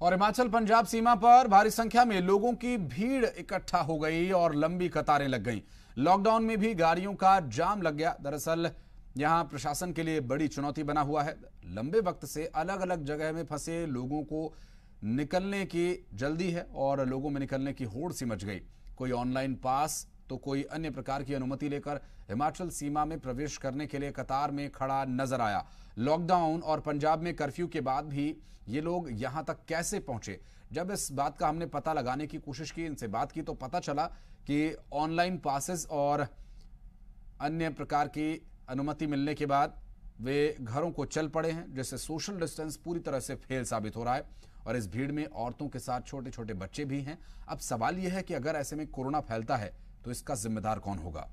और हिमाचल पंजाब सीमा पर भारी संख्या में लोगों की भीड़ इकट्ठा हो गई और लंबी कतारें लग गईं। लॉकडाउन में भी गाड़ियों का जाम लग गया दरअसल यहां प्रशासन के लिए बड़ी चुनौती बना हुआ है लंबे वक्त से अलग अलग जगह में फंसे लोगों को निकलने की जल्दी है और लोगों में निकलने की होड़ सी मच गई कोई ऑनलाइन पास तो कोई अन्य प्रकार की अनुमति लेकर हिमाचल सीमा में प्रवेश करने के लिए कतार में खड़ा नजर आया लॉकडाउन और पंजाब में कर्फ्यू के बाद भी ये लोग यहाँ तक कैसे पहुंचे जब इस बात का हमने पता लगाने की कोशिश की इनसे बात की तो पता चला कि ऑनलाइन पासेस और अन्य प्रकार की अनुमति मिलने के बाद वे घरों को चल पड़े हैं जिससे सोशल डिस्टेंस पूरी तरह से फेल साबित हो रहा है और इस भीड़ में औरतों के साथ छोटे छोटे बच्चे भी हैं अब सवाल यह है कि अगर ऐसे में कोरोना फैलता है तो इसका जिम्मेदार कौन होगा